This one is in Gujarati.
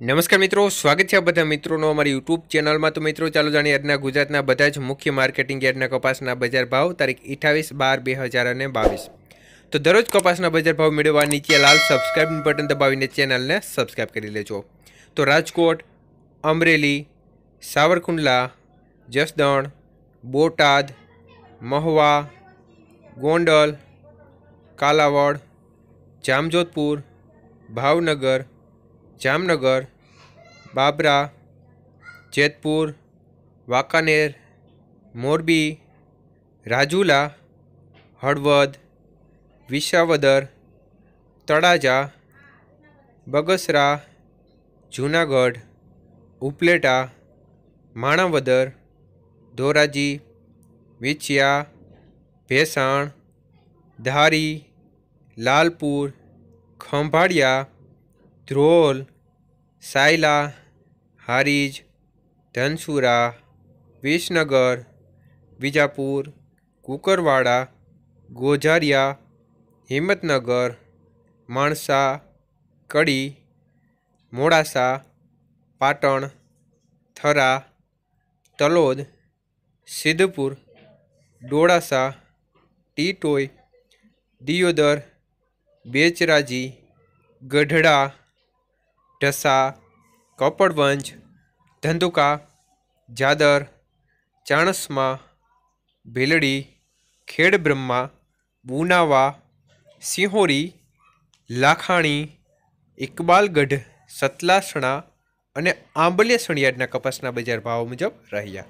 નમસ્કાર મિત્રો સ્વાગત છે આ બધા મિત્રોનો અમારી યુટ્યુબ ચેનલમાં તો મિત્રો ચાલો જાણીએ આજના ગુજરાતના બધા જ મુખ્ય માર્કેટિંગ યાર્ડના કપાસના બજાર ભાવ તારીખ અઠાવીસ બાર બે હજાર અને બાવીસ તો દરરોજ કપાસના બજાર ભાવ મેળવવા નીચે લાલ સબસ્ક્રાઈબ બટન દબાવીને ચેનલને સબસ્ક્રાઈબ કરી લેજો તો રાજકોટ અમરેલી સાવરકુંડલા જસદણ બોટાદ મહુવા ગોંડલ કાલાવડ જામજોધપુર ભાવનગર જામનગર બાબરા જેતપુર વાંકાનેર મોરબી રાજુલા હળવદ વિસાવદર તળાજા બગસરા જૂનાગઢ ઉપલેટા માણાવદર ધોરાજી વિછિયા ભેસાણ ધારી લાલપુર ખંભાળિયા ધ્રોલ સાયલા હારીજ ધનસુરા વિસનગર બીજાપુર કુકરવાડા ગોજારિયા હિંમતનગર માણસા કડી મોડાસા પાટણ થરા તલોદ સિદ્ધપુર ડોળાસા ટીટોય દિયોદર બેચરાજી ગઢડા ઢસા કપડવંજ ધંધુકા જાદર ચાણસ્મા ભેલડી ખેડબ્રહ્મા બુનાવા સિંહોરી લાખાણી ઇકબાલગઢ સતલાસણા અને આંબલિયા સણિયાળના કપાસના બજાર ભાવ મુજબ રહ્યા